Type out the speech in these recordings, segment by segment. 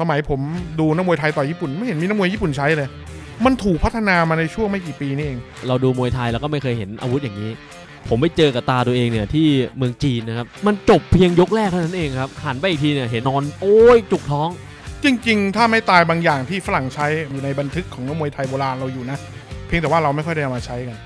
สมัยผมดูนักมวยไทยต่อยญี่ปุ่นไม่เห็นมีนักมวยญี่ปุ่นใช้เลย มันถูกพัฒนามาในช่วงไม่กี่ปีนี่เอง เราดูมวยไทยแล้วก็ไม่เคยเห็นอาวุธอย่างนี้ ผมไปเจอกับตาตัวเองเนี่ยที่เมืองจีนนะครับ มันจบ เพียงยกแรกเท่านั้นเองครับ หันไปอีกทีเนี่ยเห็นนอนโอ้ยจุกท้อง จริงๆ ถ้าไม่ตายบางอย่างที่ฝรั่งใช้อยู่ในบันทึกของนักมวยไทยโบราณเราอยู่นะ เพียงแต่ว่าเราไม่ค่อยได้เอามาใช้กัน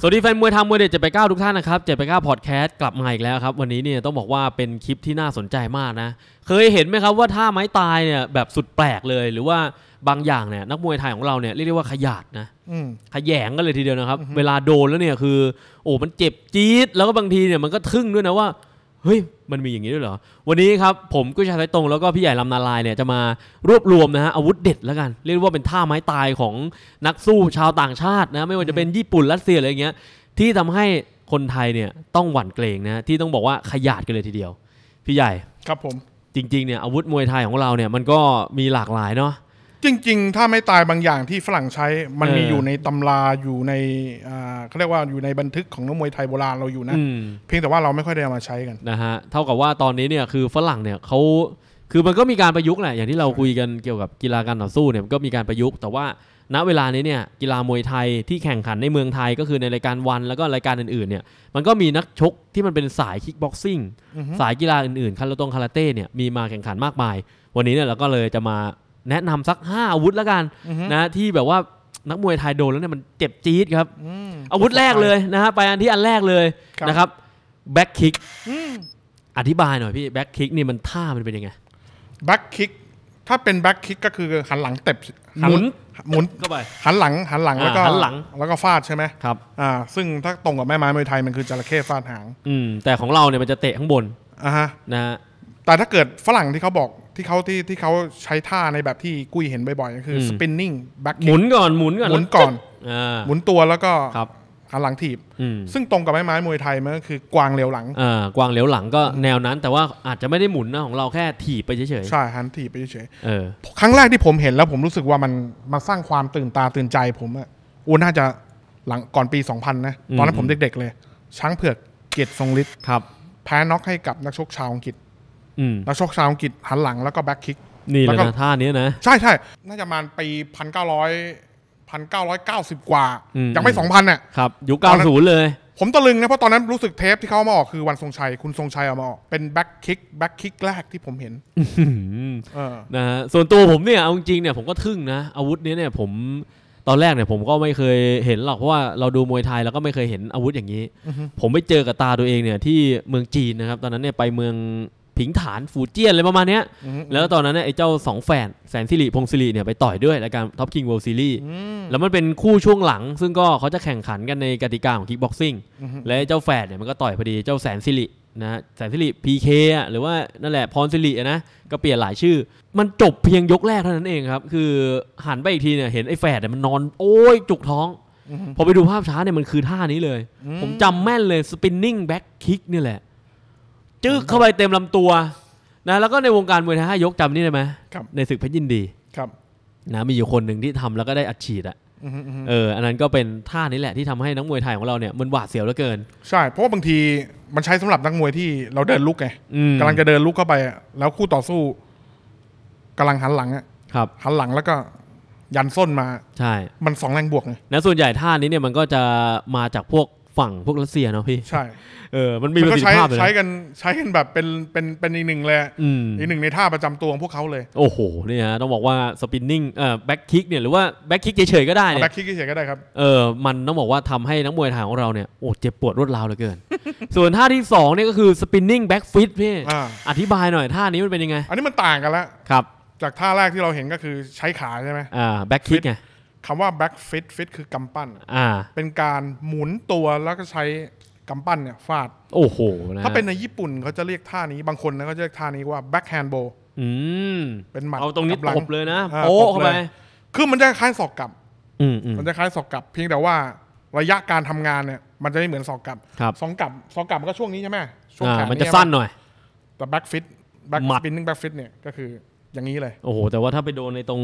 สวัสดีแฟนมวยทำมวยเด็ดเจ็ดไปเก้าทุกท่านนะครับเจ็ดไปเก้าพอดแคสต์กลับมาอีกแล้วครับ วันนี้เนี่ยต้องบอกว่าเป็นคลิปที่น่าสนใจมากนะ เคยเห็นไหมครับว่าท่าไม้ตายเนี่ยแบบสุดแปลกเลย หรือว่าบางอย่างเนี่ยนักมวยไทยของเราเนี่ยเรียกว่าขยาดนะขยงกันเลยทีเดียวนะครับ เวลาโดนแล้วเนี่ยคือโอ้มันเจ็บจี๊ดแล้วก็บางทีเนี่ยมันก็ทึ่งด้วยนะว่าเฮ้ย มันมีอย่างนี้ด้วยเหรอ วันนี้ครับผมกุชาไทตรงแล้วก็พี่ใหญ่ลำนาลายเนี่ยจะมารวบรวมนะฮะอาวุธเด็ดแล้วกัน เรียกว่าเป็นท่าไม้ตายของนักสู้ชาวต่างชาตินะไม่ว่าจะเป็นญี่ปุ่นรัสเซียอะไรเงี้ยที่ทำให้คนไทยเนี่ยต้องหวั่นเกรงนะที่ต้องบอกว่าขยาดกันเลยทีเดียวพี่ใหญ่ครับผมจริงๆเนี่ยอาวุธมวยไทยของเราเนี่ยมันก็มีหลากหลายเนาะจริงๆ ถ้าไม่ตายบางอย่างที่ฝรั่งใช้มันมีอยู่ในตำราอยู่ในเขาเรียกว่าอยู่ในบันทึกของนักมวยไทยโบราณเราอยู่นะเพียงแต่ว่าเราไม่ค่อยได้เอามาใช้กันนะฮะเท่ากับว่าตอนนี้เนี่ยคือฝรั่งเนี่ยเขาคือมันก็มีการประยุกต์แหละอย่างที่เราคุยกันเกี่ยวกับกีฬาการต่อสู้เนี่ยก็มีการประยุกต์ แต่ว่าณเวลานี้เนี่ยกีฬามวยไทยที่แข่งขันในเมืองไทยก็คือในรายการวันแล้วก็รายการอื่น ๆเนี่ยมันก็มีนักชกที่มันเป็นสายคิกบ็อกซิ่งสายกีฬาอื่นๆคาราต้คาราเต้เนี่ยมีมาแข่งขันมากมาย วันนี้เนี่ยเราก็เลยจะมาแนะนำสัก5อาวุธแล้วกันนะที่แบบว่านักมวยไทยโดนแล้วเนี่ยมันเจ็บจี๊ดครับอาวุธแรกเลยนะฮะไปอันที่อันแรกเลยนะครับแบ็กคิกอธิบายหน่อยพี่แบ็กคิกนี่มันท่ามันเป็นยังไงแบ็กคิกถ้าเป็นแบ็กคิกก็คือหันหลังเต็บหมุนหมุนเข้าไปหันหลังหันหลังแล้วก็หันหลังแล้วก็ฟาดใช่ไหมครับอ่าซึ่งถ้าตรงกับแม่ไม้มวยไทยมันคือจระเข้ฟาดหางอืมแต่ของเราเนี่ยมันจะเตะข้างบนอ่าฮะนะแต่ถ้าเกิดฝรั่งที่เขาบอกที่เขาที่ที่เขาใช้ท่าในแบบที่กุ้ยเห็นบ่อยๆก็คือ spinning back หมุนก่อนหมุนก่อนหมุนก่อน หมุนตัวแล้วก็หันหลังถีบ ซึ่งตรงกับไม้ไม้มวยไทยมันก็คือกวางเลียวหลัง กวางเลียวหลังก็แนวนั้น แต่ว่าอาจจะไม่ได้หมุนนะของเราแค่ถีบไปเฉยๆ ใช่หันถีบไปเฉยๆครั้งแรกที่ผมเห็นแล้วผมรู้สึกว่ามันมาสร้างความตื่นตาตื่นใจผมอะโอ้น่าจะหลังก่อนปี2000นะตอนนั้นผมเด็กๆเลยช้างเผือกเกียรติทรงฤทธิ์ครับ แพ้น็อกให้กับนักชกชาวอังกฤษแล้วชกชาวอังกฤษหันหลัง แล้วก็แบ็กคิก นี่เลยนะท่านี้นะ ใช่ใช่น่าจะมาปีพันเก้าร้อยพันเก้าร้อยเก้าสิบกว่า ยังไม่สองพันเนี่ยครับยุคเก้าศูนย์เลย ผมตะลึงนะ เพราะตอนนั้นรู้สึกเทปที่เขามาออกคือวันทรงชัย คุณทรงชัยเอามาออก เป็นแบ็กคิกแบ็กคิกแรกที่ผมเห็นนะฮะ ส่วนตัวผมเนี่ย เอาจริงเนี่ย ผมก็ทึ่งนะ อาวุธนี้เนี่ยผมตอนแรกเนี่ยผมก็ไม่เคยเห็นหรอกเพราะว่าเราดูมวยไทยแล้วก็ไม่เคยเห็นอาวุธอย่างนี้ ผมไปเจอกับตาตัวเองเนี่ยที่เมืองจีนนะครับตอนนั้นเนี่ยไปเมืองผิงฐานฟูเจียนอะไรประมาณนี้แล้วตอนนั้นไอ้เจ้าสองแฝนแสนสิริพงศิริเนี่ยไปต่อยด้วยรายการท็อปคิงเวิลด์ซีรีส์แล้วมันเป็นคู่ช่วงหลัง ซึ่งก็เขาจะแข่งขันกันในกติกาของคิกบ็อกซิ่งและเจ้าแฝดเนี่ยมันก็ต่อยพอดีเจ้าแสนสิรินะแสนสิริพีเคหรือว่านั่นแหละพรสิรินะก็เปลี่ยนหลายชื่อ มันจบเพียงยกแรกเท่านั้นเองครับคือหันไปอีกทีเนี่ยเห็นไอ้แฝดเนี่ยมันนอนโอ้ยจุกท้องพอไปดูภาพช้าเนี่ยมันคือท่านี้เลย ผมจำแม่นเลยสปินนิ่งแบ็คคิกนี่แหละจึ๊กเข้าไปเต็มลำตัวนะแล้วก็ในวงการมวยไทยห้ายกจำนี่ได้ไหมในศึกเพชรยินดี ครับ นะมีอยู่คนหนึ่งที่ทำแล้วก็ได้อัดฉีดอะเออ อันนั้นก็เป็นท่านี้แหละที่ทำให้นักมวยไทยของเราเนี่ยมันหวาดเสียวเหลือเกิน ใช่ เพราะว่าบางทีมันใช้สำหรับนักมวยที่เราเดินลุกไงกำลังจะเดินลุกเข้าไป แล้วคู่ต่อสู้ กำลังหันหลังอะครับ หันหลังแล้วก็ยันส้นมา ใช่ มันสองแรงบวกไงนะส่วนใหญ่ท่านี้เนี่ยมันก็จะมาจากพวกฝั่งพวกรัสเซียเนาะพี่ใช่เออมันมีประสิทธิภาพเลยใช้กันใช้กันแบบเป็นเป็นเป็นอีกหนึ่งเลยอีกหนึ่งในท่าประจำตัวของพวกเขาเลยโอ้โหเนี่ยฮะต้องบอกว่าสปินนิ่งเอ่อแบ็กคิกเนี่ยหรือว่าแบ็กคิกเฉยๆก็ได้เนี่ยแบ็กคิกเฉยๆก็ได้ครับเออมันต้องบอกว่าทำให้นักมวยไทยของเราเนี่ยโอ้เจ็บปวดรวดราวเหลือเกิน ส่วนท่าที่2เนี่ยก็คือสปินนิ่งแบ็กฟิตพี่ อธิบายหน่อย ท่านี้มันเป็นยังไง อันนี้มันต่างกันละครับ จากท่าแรกที่เราเห็นก็คือใช้ขาใช่ไหมอ่าแบ็กคิกไงคำว่า back fit fit คือกำปั้น อ่า เป็นการหมุนตัวแล้วก็ใช้กำปั้นเนี่ยฟาด โอ้โหนะถ้าเป็นในญี่ปุ่นเขาจะเรียกท่านี้ บางคนนะเขาจะเรียกท่านี้ว่า back hand bow อืมเป็นหมัดเอาตรงนี้ตบเลยนะโป๊ะเข้าไปคือมันจะคล้ายศอกกลับ อืมมันจะคล้ายศอกกลับเพียงแต่ว่าระยะการทำงานเนี่ยมันจะไม่เหมือนศอกกลับศอกกลับศอกกลับมันก็ช่วงนี้ใช่ไหมช่วงแขนมันจะสั้นหน่อย แต่แบ็กฟิตแบ็ก s ป i นน i ่งแบ็กฟิตเนี่ยก็คืออย่างนี้เลย โอ้โหแต่ว่าถ้าไปโดนในตรง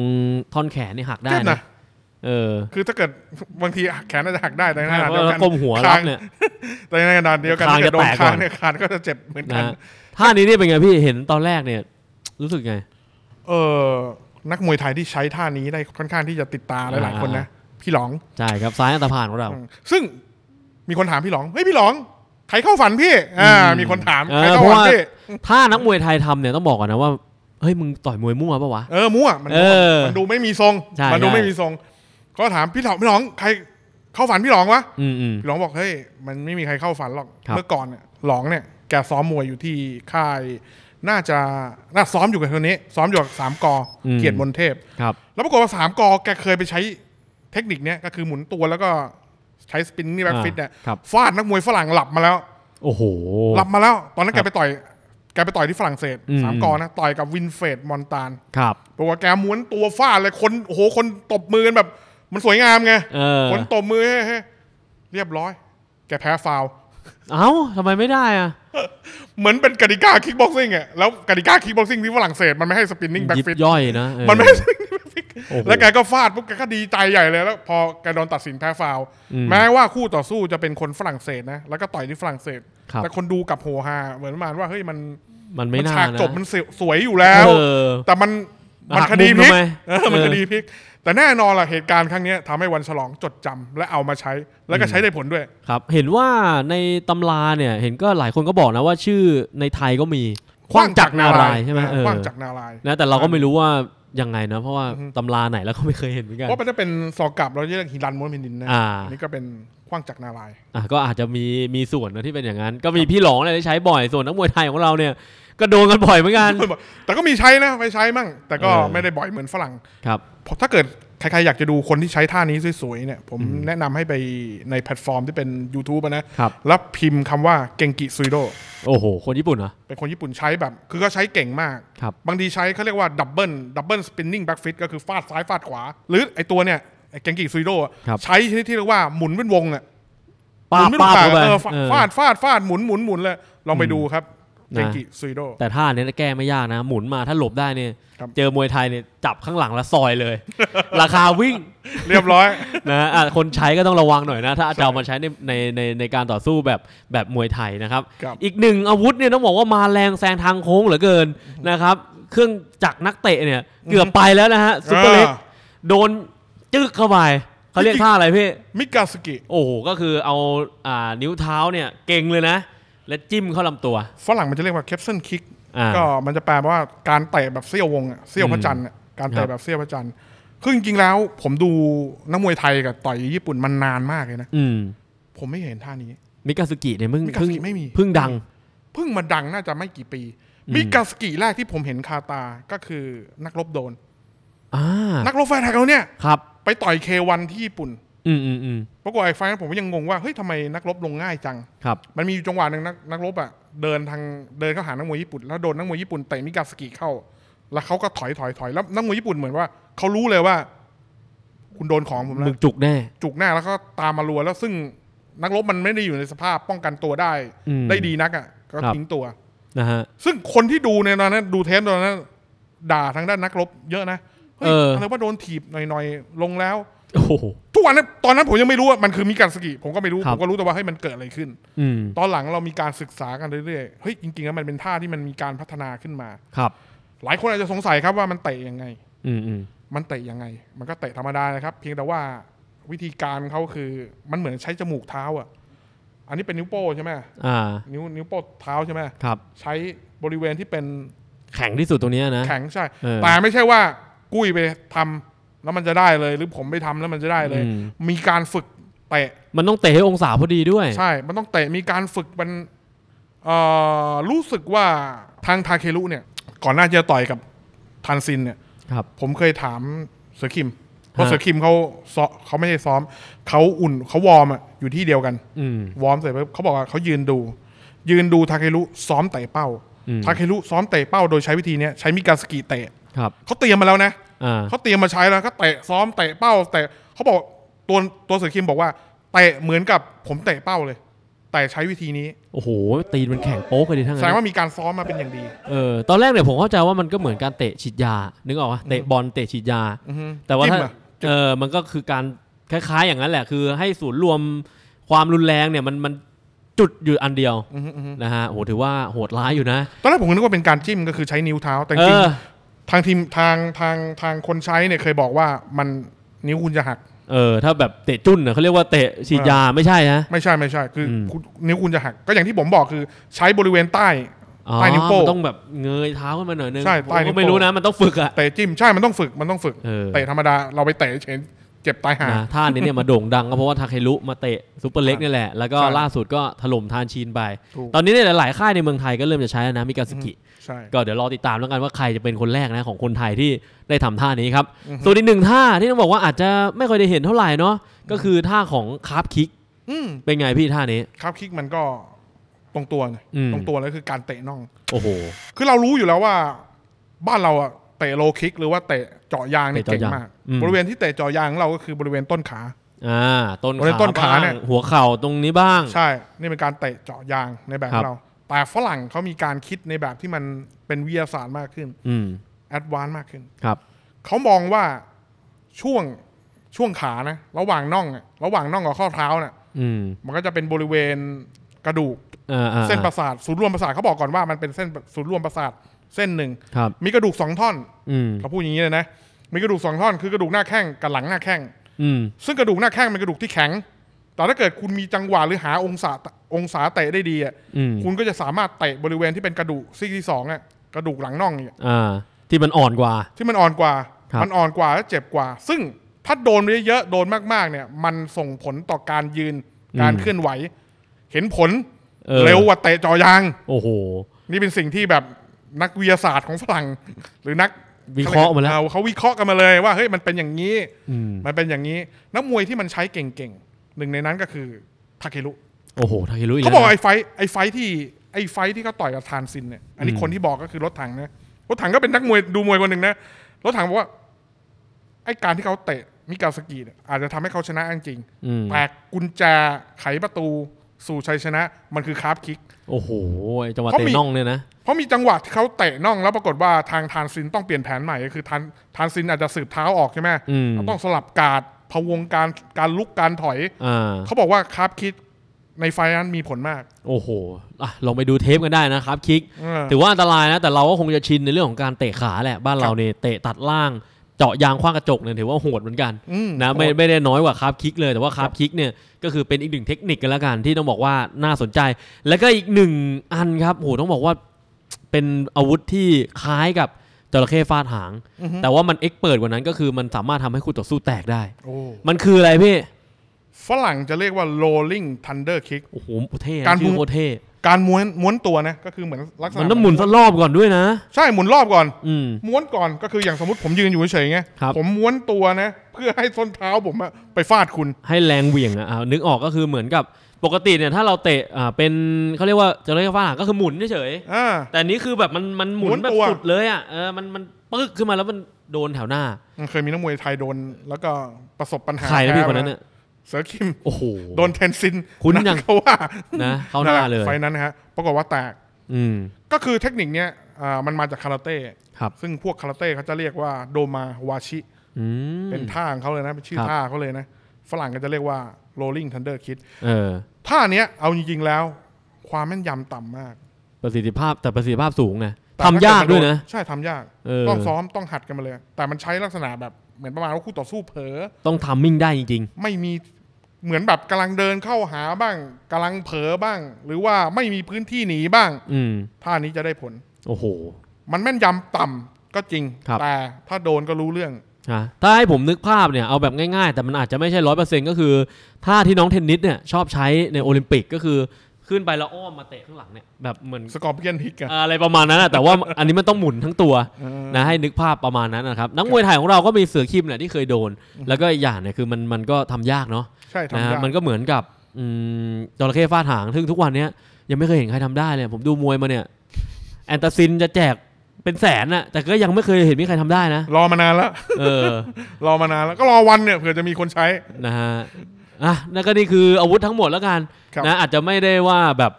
ท่อนแขนนี่หักได้นะเออคือถ้าเกิดบางทีแขนอาจจะหักได้แต่ในขณะเดียวกันก้มหัวรับเนี่ยแต่ในขณะเดียวกันถ้าโดนคางเนี่ยคางก็จะเจ็บเหมือนกันท่านี้เนี่ยเป็นไงพี่เห็นตอนแรกเนี่ย รู้สึกไงเออนักมวยไทยที่ใช้ท่านี้ได้ค่อนข้างที่จะติดตาหลายๆคนนะ พี่หลองใช่ครับซ้ายอันตรพานของเรา ซึ่งมีคนถามพี่หลองเฮ้ยพี่หลองใครเข้าฝันพี่อ่ามีคนถามใครเข้าฝันพี่ถ้านักมวยไทยทำเนี่ยต้องบอกก่อนนะว่าเฮ้ยมึงต่อยมวยมั่วปะวะเออมั่วมันมันดูไม่มีทรงมันดูไม่มีทรงก็ถามพี่หลองพี่หลอง ใครเข้าฝันพี่หลองวะพี่หลองบอกเฮ้ย มันไม่มีใครเข้าฝันหรอกเมื่อก่อนเนี่ยหลองเนี่ย แกซ้อมมวยอยู่ที่ค่าย น่าจะ น่าซ้อมอยู่กับคนนี้ ซ้อมอยู่กับสามกอเกียรติมนเทพครับแล้วปรากฏว่าสามกอแกเคยไปใช้เทคนิคเนี้ยก็คือหมุนตัวแล้วก็ใช้สปินนี่แบ็กฟิตเนี่ยฟาดนักมวยฝรั่งหลับมาแล้ว โอ้โหหลับมาแล้ว ตอนนั้นแกไปต่อย แกไปต่อยที่ฝรั่งเศสสามกอนะ ต่อยกับวินเฟรดมอนตานครับบอกว่าแกม้วนตัวฟาดเลยคนโอ้โหคนตบมือกันแบบมันสวยงามไงคนตบมือเรียบร้อย แกแพ้ฟาวเอ้าทำไมไม่ได้อ่ะเหมือนเป็นกติกาคิกบ็อกซิ่งอ่ะแล้วกติกาคิกบ็อกซิ่งที่ฝรั่งเศสมันไม่ให้สปินนิ่งแบ็กฟิตย่อยนะมันไม่ให้สปินนิ่งแบ็กฟิตแล้วแกก็ฟาดปุ๊บแกก็ดีใจใหญ่เลยแล้ว พอแกโดนตัดสินแพ้ฟาวแม้ว่าคู่ต่อสู้จะเป็นคนฝรั่งเศสนะแล้วก็ต่อยที่ฝรั่งเศสแต่คนดูกับโหฮาเหมือนประมาณว่าเฮ้ยมันมันไม่น่านะจบมันสวยอยู่แล้วแต่มันมันคดีพิกมันคดีพิกแต่แน่นอนล่ะเหตุการณ์ครั้งนี้ทำให้วันฉลองจดจำและเอามาใช้แล้วก็ใช้ได้ผลด้วยครับ เห็นว่าในตำราเนี่ยเห็นก็หลายคนก็บอกนะว่าชื่อในไทยก็มีคว้างจักนารายใช่ไหมคว้างจักนารายนะแต่เราก็ไม่รู้ว่ายังไงนะเพราะว่าตำราไหนแล้วก็ไม่เคยเห็นเหมือนกันว่ามันจะเป็นสอกับเราเรียกหิรันม้วนเผ่นดินนะอันนี้ก็เป็นคว้างจักนารายอ่ะก็อาจจะมีมีส่วนนะที่เป็นอย่างนั้น ก็มีพี่หลองอะไรที่ใช้บ่อยส่วนนักมวยไทยของเราเนี่ยก็โดนกันบ่อยเหมือนกัน แต่ก็มีใช้นะ ไปใช้มั่ง แต่ก็ไม่ได้บ่อยเหมือนฝรั่งครับถ้าเกิดใครๆอยากจะดูคนที่ใช้ท่านี้สวยๆเนี่ย ผมแนะนำให้ไปในแพลตฟอร์มที่เป็น YouTube นะแล้วพิมพ์คำว่าเกงกิซุยโดโอ้โห คนญี่ปุ่นเหรอ เป็นคนญี่ปุ่นใช้แบบ คือก็ใช้เก่งมากครับบางทีใช้เขาเรียกว่าดับเบิลดับเบิลสปินนิ่งแบ็กฟิตก็คือฟาดซ้ายฟาดขวาหรือไอตัวเนี่ยเกงกิซุยโดใช้ชนิดที่เรียกว่าหมุนเป็นวงอ่ะหมุนเป็นวงฟาดฟาดฟาดฟาดหมุนหมุนหมุนเลยลองไปดูครับเจงกิซุยโดแต่ท่าเนี้ยแก้ไม่ยากนะ หมุนมาถ้าหลบได้เนี่ยเจอมวยไทยเนี่ยจับข้างหลังแล้วซอยเลย ราคาวิ่งเรียบร้อยนะคนใช้ก็ต้องระวังหน่อยนะถ้าจะเอามาใช้ในในในในการต่อสู้แบบแบบมวยไทยนะครับ อีกหนึ่งอาวุธเนี่ยต้องบอกว่ามาแรงแซงทางโค้งเหลือเกินนะครับ เครื่องจักรนักเตะเนี่ยเกือบไปแล้วนะฮะซุปเปอร์เล็กโดนจึ๊กเข้าไปเขาเรียกท่าอะไรพี่มิกาสกิโอ้โหก็คือเอาอ่านิ้วเท้าเนี่ยเก่งเลยนะและจิ้มเข้าลำตัวฝรั่งมันจะเรียกว่าแคปซูลคิก ก็มันจะแปลว่าการเตะแบบเสี้ยววง เสี้ยวพระจันทร์การเตะแบบเสี้ยวพระจันทร์ คือจริงๆแล้วผมดูนักมวยไทยกับต่อยญี่ปุ่นมันนานมากเลยนะ ผมไม่เห็นท่านี้ มิกาสุกิเนี่ยมึงเพิ่งไม่มีพึ่งดัง เพิ่งมาดังน่าจะไม่กี่ปี มิกาสกิแรกที่ผมเห็นคาตา ก็คือนักรบโดน นักรบไฟไทยเขาเนี่ยครับไปต่อยเควันที่ญี่ปุ่นอืมอืมอืมปรากฏไอ้ไฟัผมก็ยังงงว่าเฮ้ยทำไมนักรบลงง่ายจังครับ มันมีจังหวะหนึ่งนักนักรบอ่ะ เดินทางเดินเข้าหานักมวยญี่ปุ่นแล้วโดนนักมวยญี่ปุ่นเตะมิกาสกิเข้าแล้วเขาก็ถอยถอยถอยแล้วนักมวยญี่ปุ่นเหมือนว่า เขารู้เลยว่าคุณโดนของผมแล้มึวงจุกแน่ จุกแน่แล้วก็ตามมารัวแล้วซึ่งนักรบมันไม่ได้อยู่ในสภาพป้องกันตัวได้ได้ดีนักอ่ะก็ทิ้งตัวนะฮะซึ่งคนที่ดูในตอนนั้นดูเทปตอนนั้นด่าทางด้านนักรบเยอะนะเฮ้ยออะไรว่าโดนถีบหน่อยๆลงแล้วโอ้โหวันนั้นตอนนั้นผมยังไม่รู้ว่ามันคือมิการสกิ ผมก็ไม่รู้รผมก็รู้ แต่ว่าให้มันเกิดอะไรขึ้น อืตอนหลังเรามีการศึกษากันเรื่อยๆ เฮ้ยจริงๆแล้วมันเป็นท่าที่มันมีการพัฒนาขึ้นมาครับ หลายคนอาจจะสงสัยครับว่ามันเตะยังไง อืมมันเตะยังไง มันก็เตะธรรมดานะครับ เพียงแต่ว่าวิธีการเขาคือมันเหมือนใช้จมูกเท้าอ่ะ อันนี้เป็นนิ้วโป้ใช่ไหมอ่า นิ้วนิ้วโป้เท้าใช่ไหมครับใช้บริเวณที่เป็นแข็งที่สุดตรงนี้นะ แข็งใช่ แต่ไม่ใช่ว่ากุ้ยไปทำแล้วมันจะได้เลยหรือผมไม่ทำแล้วมันจะได้เลย มีการฝึกเตะมันต้องเตะให้องศาพอดีด้วย ใช่มันต้องเตะมีการฝึกมันรู้สึกว่าทางทาเคลุเนี่ยก่อนหน้าจะต่อยกับทันซินเนี่ยครับ ผมเคยถามเสือคิมเพราะเสือคิมเขาเขาไม่ได้ซ้อมเขาอุ่นเขาวอร์มอ่ะอยู่ที่เดียวกันวอร์มเสร็จปุ๊บเขาบอกว่าเขายืนดู ยืนดูทาเคลุซ้อมเตะเป้าทาเคลุซ้อมเตะเป้าโดยใช้วิธีนี้ใช้มิกาสกิเตะเขาเตรียมมาแล้วนะเขาเตรียมมาใช้แล้วก็เตะซ้อมเตะเป้าเตะเขาบอกตัวตัวเสือคิมบอกว่าเตะเหมือนกับผมเตะเป้าเลย แต่ใช้วิธีนี้โอ้โหตีนมันแข็งโป๊กเลยทั้งนั้นแสดงว่ามีการซ้อมมาเป็นอย่างดีเออตอนแรกเนี่ยผมเข้าใจว่ามันก็เหมือนการเตะฉีดยานึกออกปะเตะบอลเตะฉีดยาแต่ว่าาเออมันก็คือการคล้าย ๆ อย่างนั้นแหละคือให้ศูนย์รวมความรุนแรงเนี่ยมันมันจุดอยู่อันเดียวนะฮะโหถือว่าโหดร้ายอยู่นะ ตอนแรกผมนึกว่าเป็นการจิ้มก็คือใช้นิ้วเท้า แต่จริงทางทีมทางทางทางคนใช้เนี่ยเคยบอกว่ามันนิ้วคุณจะหัก เออ ถ้าแบบเตะจุ้นเน่ยเขาเรียกว่าเตะฉีดยาไม่ใช่นะไม่ใช่ไม่ใช่ คือนิ้วคุณจะหักก็อย่างที่ผมบอกคือใช้บริเวณใต้ใต้นิ้วโป้งต้องแบบเงยเท้าขึ้นมาหน่อยนึงใช่ใต้นิ้วโก็ไม่รู้นะมันต้องฝึกอะเตะจิ้มใช่ มันต้องฝึกมันต้องฝึกเตะธรรมดาเราไปเตะเฉยเจ็บตายห่าท่านี้เนี่ยมาโด่งดังก็เพราะว่าทาเคลุมาเตะซูเปอร์เล็กนี่แหละแล้วก็ล่าสุดก็ถล่มทานชีนไป ตอนนี้เนี่ยหลายค่ายในเมืองไทยก็เริ่มจะใช้นะมิกาสกิก็เดี๋ยวรอติดตามแล้วกันว่าใครจะเป็นคนแรกนะ ของคนไทยที่ได้ทำท่านี้ครับ ส่วนอีกหนึ่งท่าที่ต้องบอกว่าอาจจะไม่ค่อยได้เห็นเท่าไหร่เนาะก็คือท่าของคาร์บคิกเป็นไงพี่ท่านี้คาร์บคิกมันก็ตรงตัวไงตรงตัวแล้วคือการเตะน่องโอ้โห คือเรารู้อยู่แล้วว่าบ้านเราอะเตะโลคิกหรือว่าเตะเจาะยางเนี่ยเก่งมากบริเวณที่เตะจ่อยางของเราก็คือบริเวณต้นขาอ่าต้นบริเวณต้นขาเนี่ยหัวเข่าตรงนี้บ้าง ใช่ นี่เป็นการเตะเจาะยางในแบบขรอบงเรา แต่ฝรั่งเขามีการคิดในแบบที่มันเป็นวิทยาศาสตร์มากขึ้น อืม แอดวานซ์มากขึ้น ครับ เขามองว่าช่วงช่วงขานะ ระหว่างน่อง ระหว่างน่องกับข้อเท้าเน่ะมมันก็จะเป็นบริเวณกระดูกเส้นประสาทศูนย์รวมประสาทเขา บอกก่อนว่ามันเป็นเส้นศูนย์รวมประสาทเส้นหนึ่ง มีกระดูกสองท่อนเขาพูดอย่างนี้เลยนะมีกระดูกสองท่อน คือกระดูกหน้าแข้งกับหลังหน้าแข้งซึ่งกระดูกหน้าแข้งเป็นกระดูกที่แข็ง แต่ถ้าเกิดคุณมีจังหวะหรือหาองศาองศาเตะได้ดีอ่ะคุณก็จะสามารถเตะบริเวณที่เป็นกระดูกซี่ที่สองอ่ะกระดูกหลังน่องเนี่ยที่มันอ่อนกว่าที่มันอ่อนกว่า มันอ่อนกว่า และเจ็บกว่า ซึ่ง ถ้าโดนเยอะๆโดนมากๆ เนี่ย มันส่งผลต่อการยืนการเคลื่อนไหว เห็นผลเร็วกว่าเตะจอยางโอ้โหนี่เป็นสิ่งที่แบบนักวิทยาศาสตร์ของฝรั่งหรือนักวิเคราะห์มาแล้วเขาวิเคราะห์กันมาเลยว่าเฮ้ย มันเป็นอย่างนี้มันเป็นอย่างนี้นักมวยที่มันใช้เก่งๆ หนึ่งในนั้นก็คือทาเคลุโอ้โหทาเคลุเขาบอกไอ้ไฟไอ้ไฟที่ไอ้ไฟที่เขาต่อยกับทานซินเนี่ยอันนี้คนที่บอกก็คือรถถังนะรถถังก็เป็นนักมวยดูมวยคนหนึ่งนะรถถังบอกว่าไอ้การที่เขาเตะมิกาสกีเนี่ยอาจจะทำให้เขาชนะจริงแต่กุญแจไขประตูสู่ชัยชนะมันคือคาร์บคิกโอ้โหจังหวะเตะน่องเนี่ยนะเพราะมีจังหวะที่เขาเตะน่องแล้วปรากฏว่าทางทานซินต้องเปลี่ยนแผนใหม่ก็คือทานทานซินอาจจะสืบเท้าออกใช่ไหมมต้องสลับกาดพะวงการการลุกการถอยอเขาบอกว่าคาร์บคิกในไฟนั้นมีผลมากโอ้โหลองไปดูเทปกันได้นะครับคิกถือว่าอันตรายนะแต่เราก็คงจะชินในเรื่องของการเตะขาแหละบ้านเราเนี่ยเตะตัดล่างเจาะยางคว้างกระจกเนี่ยถือว่าโหดเหมือนกันนะไม่ไม่ได้น้อยกว่าคาร์บคิกเลยแต่ว่าคาร์บคิกเนี่ยก็คือเป็นอีกหนึ่งเทคนิคกันละกันที่ต้องบอกว่าน่าสนใจ แล้วก็อีกหนึ่งอันครับโหต้องบอกว่าเป็นอาวุธที่คล้ายกับจระเข้ฟาดหาง แต่ว่ามันเอ็กเปิดกว่านั้นก็คือมันสามารถทำให้คู่ต่อสู้แตกได้มันคืออะไรพี่ฝรั่งจะเรียกว่า rolling thunder kick โอ้โหเท่ การมว่โคตรเท่การม้วนม้วนตัวนะ ก็คือเหมือนลักษณะมันต้องหมุนสักรอบก่อนด้วยนะ ใช่หมุนรอบก่อนอืม้วนก่อนก็คืออย่างสมมติผมยืนอยู่เฉยๆไงผมม้วนตัวนะ เพื่อให้ส้นเท้าผมไปฟาดคุณให้แรงเหวี่ยงอ่ะนึกออกก็คือเหมือนกับปกติเนี่ยถ้าเราเตะอ่าเป็นเขาเรียกว่าจะเรียกว่าก็คือหมุนเฉยๆแต่นี้คือแบบมันมันหมุนแบบสุดเลยอ่ะเออมันมันปึ๊กขึ้นมาแล้วมันโดนแถวหน้ามันเคยมีนักมวยไทยโดนแล้วก็ประสบปัญหาใครนะพี่คนนั้นเนี่ยเสร์คิมโอ้โหโดนเทนซินคุณยังเขาว่านะเขาหน้าเลยไฟนั้นฮะปรากฏว่าแตกก็คือเทคนิคเนี้ยมันมาจากคาราเต้ซึ่งพวกคาราเต้เขาจะเรียกว่าโดมาวาชิเป็นท่าของเขาเลยนะ เป็นชื่อท่าเขาเลยนะ ฝรั่งก็จะเรียกว่า rolling thunder kid ท่าเนี้ยเอาจริงๆแล้ว ความแม่นยำต่ำมาก ประสิทธิภาพแต่ประสิทธิภาพสูงไงทำยากด้วยนะใช่ทำยากต้องซ้อมต้องหัดกันมาเลย แต่มันใช้ลักษณะแบบเหมือนประมาณว่าคู่ต่อสู้เผลอต้องทามมิ่งได้จริงๆ ไม่มีเหมือนแบบกำลังเดินเข้าหาบ้างกำลังเผลอบ้างหรือว่าไม่มีพื้นที่หนีบ้าง อืท่านี้จะได้ผลโอ้โห มันแม่นยำต่ำก็จริงรแต่ถ้าโดนก็รู้เรื่องถ้าให้ผมนึกภาพเนี่ยเอาแบบง่ายๆ แต่มันอาจจะไม่ใช่ร้อยเปอร์เซ็นก็คือท่าที่น้องเทนนิสเนี่ยชอบใช้ในโอลิมปิกก็คือขึ้นไปแล้วอ้อมมาเตะข้างหลังเนี่ยแบบเหมือนสกอร์เพียนพิกอะอะไรประมาณนั้นอะแต่ว่าอันนี้มันต้องหมุนทั้งตัวนะให้นึกภาพประมาณนั้นนะครับนักมวยไทยของเราก็มีเสือคิมแหละที่เคยโดน แล้วก็อย่างเนี่ยคือมันมันก็ทำยากเนาะใช่ทำยากมันก็เหมือนกับจระเข้ฟาดหางซึ่งทุกวันเนี้ยยังไม่เคยเห็นใครทำได้เลย ผมดูมวยมาเนี่ย แอนตาซินจะแจกเป็นแสนอะแต่ก็ยังไม่เคยเห็นมีใครทำได้นะรอมานานแล้วเออรอมานานแล้วก็รอวันเนี่ยเผื่อจะมีคนใช้นะฮะอ่ะนั่นก็นี่คืออาวุธทั้งหมดแล้วกันนะอาจจะไม่ได้ว่าแบบ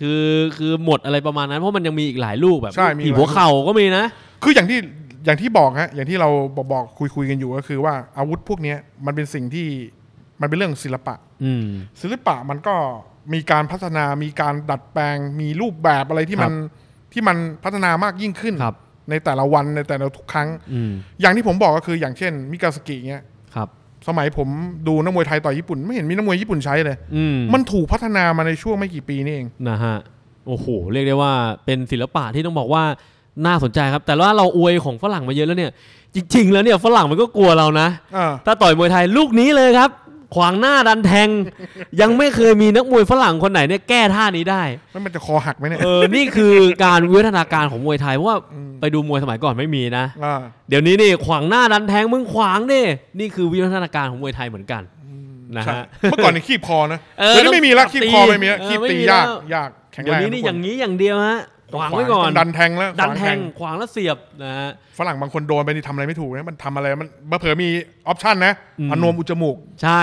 คือคือหมดอะไรประมาณนั้นเพราะมันยังมีอีกหลายลูกแบบผีหัวเข่าก็มีนะ คืออย่างที่อย่างที่บอกฮะอย่างที่เราบอกบอกคุยคุยกันอยู่ก็คือว่าอาวุธพวกนี้มันเป็นสิ่งที่มันเป็นเรื่องศิลปะศิลปะมันก็มีการพัฒนามีการดัดแปลง มีรูปแบบอะไรที่มันที่มันพัฒนามากยิ่งขึ้นในแต่ละวันในแต่ละทุกครั้งอย่างที่ผมบอกก็คืออย่างเช่นมิกาสกิเงี้ยสมัยผมดูนักมวยไทยต่อยญี่ปุ่นไม่เห็นมีนักมวยญี่ปุ่นใช้เลย มันถูกพัฒนามาในช่วงไม่กี่ปี นี่เองนะฮะ โอ้โหเรียกได้ว่าเป็นศิลปะที่ต้องบอกว่าน่าสนใจครับ แต่ว่าเราอวยของฝรั่งมาเยอะแล้วเนี่ยจริงๆแล้วเนี่ยฝรั่งมันก็กลัวเรานะถ้าต่อยมวยไทยลูกนี้เลยครับขวางหน้าดันแทง ยังไม่เคยมีนักมวยฝรั่งคนไหนเนี่ยแก้ท่านี้ได้แล้วมันจะคอหักไหมเนี่ยเออนี่คือการวิวัฒนาการของมวยไทย เพราะว่าไปดูมวยสมัยก่อนไม่มีนะเดี๋ยวนี้นี่ขวางหน้าดันแทงมึงขวางเนี่ยนี่คือวิวัฒนาการของมวยไทยเหมือนกันนะฮะเมื่อก่อนนี่ขีบคอนะเดี๋ยวนี้ไม่มีละขีบคอไม่มีขีบตียากยากแข็งแรงเดี๋ยวนี้นี่อย่างนี้อย่างเดียวฮะขวางไว้ก่อนดันแทงแล้วดันแทง ขวางแล้วเสียบนะฮะฝรั่งบางคนโดนไปนี่ทำอะไรไม่ถูกนะมันทำอะไรมันเผื่อมีออปชั่นนะอโนมอุจมูก ใช่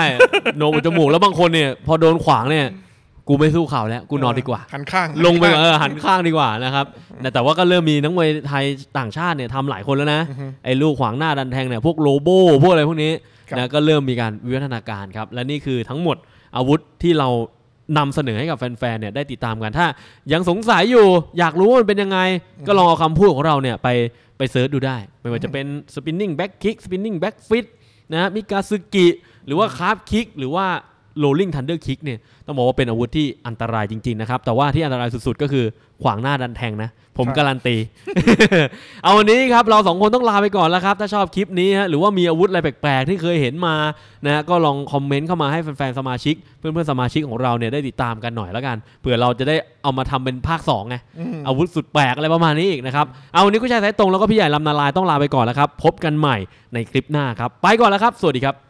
โนมอุจมูกแล้วบางคนเนี่ยพอโดนขวางเนี่ยกูไม่สู้เขาแล้ว กูนอนดีกว่าหันข้างลงไปเออหันข้างดีกว่านะครับแต่ว่าก็เริ่มมีนักมวยไทยต่างชาติเนี่ยทำหลายคนแล้วนะไอ้ลูกขวางหน้าดันแทงเนี่ยพวกโลโบพวกอะไรพวกนี้นะก็เริ่มมีการวิวัฒนาการครับ และนี่คือทั้งหมดอาวุธที่เรานำเสนอให้กับแฟนๆ เนี่ยได้ติดตามกันถ้ายังสงสัยอยู่อยากรู้ว่ามันเป็นยังไงก็ลองเอาคำพูดของเราเนี่ยไปไปเซิร์ชดูได้ ไม่ว่าจะเป็นสปินนิ่งแบ็กคิกสปินนิ่งแบ็กฟิตนะมิกาซึกิ หรือว่าคาร์ฟคิกหรือว่า Rolling Thunder Kick เนี่ยต้องบอกว่าเป็นอาวุธที่อันตรายจริงๆนะครับ แต่ว่าที่อันตรายสุดๆ ก็คือขวางหน้าดันแทงนะ ผมการันตี เอาวันนี้ครับ เราสองคนต้องลาไปก่อนแล้วครับ ถ้าชอบคลิปนี้ฮะหรือว่ามีอาวุธอะไรแปลกๆ ที่เคยเห็นมานะก็ลองคอมเมนต์เข้ามาให้แฟนๆสมาชิก เพื่อนๆ สมาชิกของเราเนี่ยได้ติดตามกันหน่อยแล้วกันเผื่อเราจะได้เอามาทำเป็นภาค2ไงอาวุธสุดแปลกอะไรประมาณนี้อีกนะครับเอาวันนี้กู้ชยสายตรงแล้วก็พี่ใหญ่ลำนาลายต้องลาไปก่อนแล้วครับพบกันใหม่ในคลิปหน้าครับไปก่อนแล้วครับสวัสดีครับ